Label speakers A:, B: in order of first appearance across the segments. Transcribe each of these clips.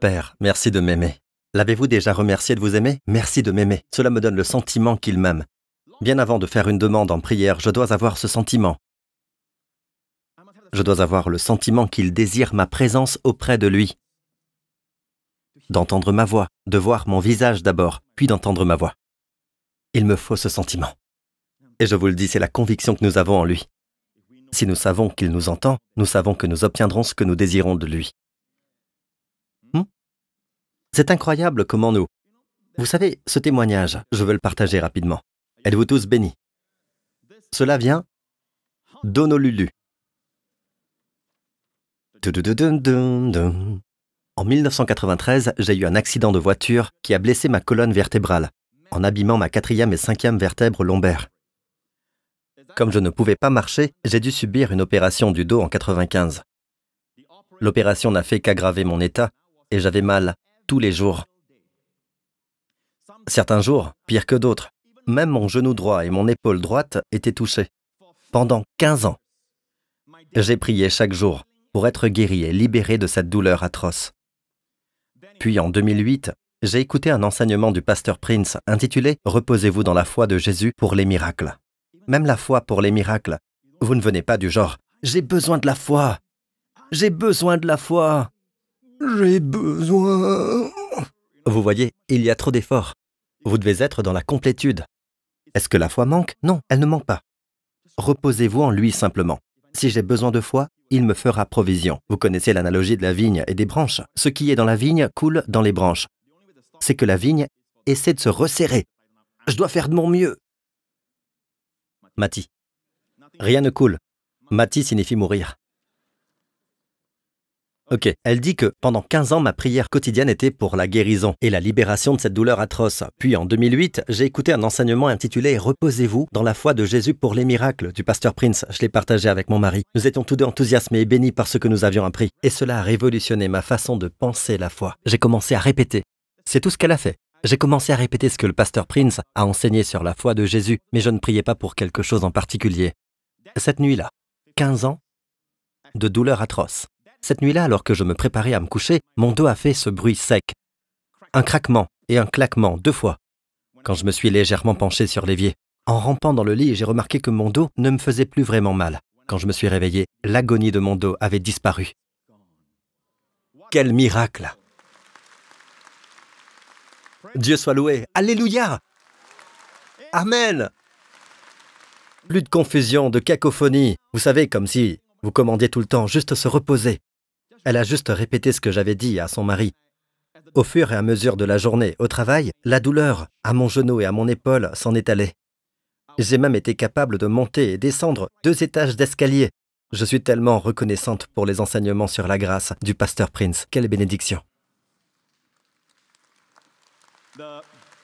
A: Père, merci de m'aimer. L'avez-vous déjà remercié de vous aimer Merci de m'aimer. Cela me donne le sentiment qu'il m'aime. Bien avant de faire une demande en prière, je dois avoir ce sentiment. Je dois avoir le sentiment qu'il désire ma présence auprès de lui. D'entendre ma voix, de voir mon visage d'abord, puis d'entendre ma voix. Il me faut ce sentiment. Et je vous le dis, c'est la conviction que nous avons en lui. Si nous savons qu'il nous entend, nous savons que nous obtiendrons ce que nous désirons de lui. C'est incroyable comment nous... Vous savez, ce témoignage, je veux le partager rapidement. Êtes-vous tous bénis Cela vient d'Honolulu. En 1993, j'ai eu un accident de voiture qui a blessé ma colonne vertébrale, en abîmant ma quatrième et cinquième vertèbre lombaire. Comme je ne pouvais pas marcher, j'ai dû subir une opération du dos en 1995. L'opération n'a fait qu'aggraver mon état et j'avais mal tous les jours. Certains jours, pire que d'autres. Même mon genou droit et mon épaule droite étaient touchés. Pendant 15 ans, j'ai prié chaque jour pour être guéri et libéré de cette douleur atroce. Puis en 2008, j'ai écouté un enseignement du pasteur Prince intitulé Reposez-vous dans la foi de Jésus pour les miracles. Même la foi pour les miracles. Vous ne venez pas du genre J'ai besoin de la foi. J'ai besoin de la foi. J'ai besoin. Vous voyez, il y a trop d'efforts. Vous devez être dans la complétude. Est-ce que la foi manque Non, elle ne manque pas. Reposez-vous en lui simplement. Si j'ai besoin de foi, il me fera provision. Vous connaissez l'analogie de la vigne et des branches. Ce qui est dans la vigne coule dans les branches. C'est que la vigne essaie de se resserrer. Je dois faire de mon mieux. Mati. Rien ne coule. Mati signifie mourir. Ok, elle dit que pendant 15 ans, ma prière quotidienne était pour la guérison et la libération de cette douleur atroce. Puis en 2008, j'ai écouté un enseignement intitulé Reposez-vous dans la foi de Jésus pour les miracles du pasteur Prince. Je l'ai partagé avec mon mari. Nous étions tous deux enthousiasmés et bénis par ce que nous avions appris. Et cela a révolutionné ma façon de penser la foi. J'ai commencé à répéter. C'est tout ce qu'elle a fait. J'ai commencé à répéter ce que le pasteur Prince a enseigné sur la foi de Jésus, mais je ne priais pas pour quelque chose en particulier. Cette nuit-là, 15 ans de douleur atroce. Cette nuit-là, alors que je me préparais à me coucher, mon dos a fait ce bruit sec. Un craquement et un claquement, deux fois, quand je me suis légèrement penché sur l'évier. En rampant dans le lit, j'ai remarqué que mon dos ne me faisait plus vraiment mal. Quand je me suis réveillé, l'agonie de mon dos avait disparu. Quel miracle Dieu soit loué Alléluia Amen Plus de confusion, de cacophonie. Vous savez, comme si vous commandiez tout le temps juste se reposer. Elle a juste répété ce que j'avais dit à son mari. Au fur et à mesure de la journée, au travail, la douleur, à mon genou et à mon épaule, s'en est allée. J'ai même été capable de monter et descendre deux étages d'escalier. Je suis tellement reconnaissante pour les enseignements sur la grâce du pasteur Prince. Quelle bénédiction.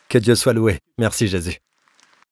A: Que Dieu soit loué. Merci Jésus.